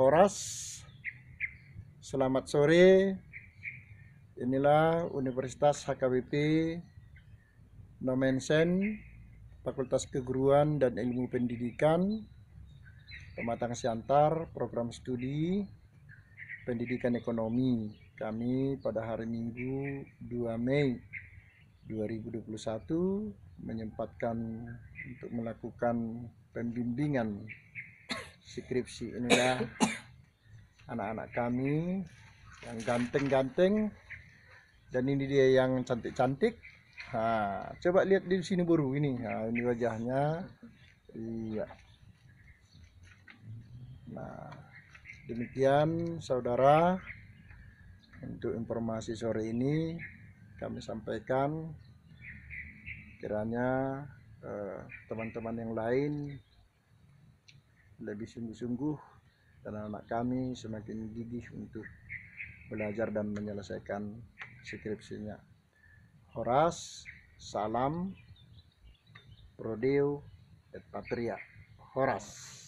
Horas. Selamat sore. Inilah Universitas HKBP Nomensen, Fakultas Keguruan dan Ilmu Pendidikan, Pematang Siantar, Program Studi Pendidikan Ekonomi. Kami pada hari Minggu 2 Mei 2021 menyempatkan untuk melakukan pembimbingan skripsi inilah ya. anak-anak kami yang ganteng-ganteng dan ini dia yang cantik-cantik coba lihat di sini buru ini ha, ini wajahnya iya nah demikian saudara untuk informasi sore ini kami sampaikan kiranya eh, teman-teman eh, teman -teman yang lain lebih sungguh-sungguh dan anak kami semakin gigih untuk belajar dan menyelesaikan skripsinya. Horas, salam, prodeo, et patria. Horas.